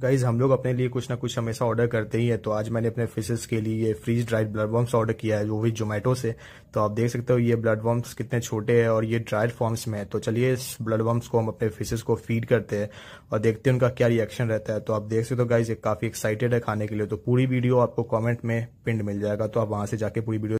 guys हम लोग अपने लिए कुछ ना कुछ हमेशा ऑर्डर करते ही है तो आज मैंने अपने फिशेस के लिए freeze dried blood worms order किया है वो भी जोमेटो से तो आप देख सकते हो ये ब्लड वॉम्स कितने छोटे हैं और ये ड्राइड फॉर्म्स में है तो चलिए इस ब्लड वॉम्स को हम अपने फिशेस को फीड करते हैं और देखते हैं उनका क्या रिएक्शन रहता है तो आप देख सकते हो गाइज काफी एक्साइटेड है खाने के लिए तो पूरी वीडियो आपको कॉमेंट में पिंड मिल जाएगा तो आप वहां से जाके पूरी वीडियो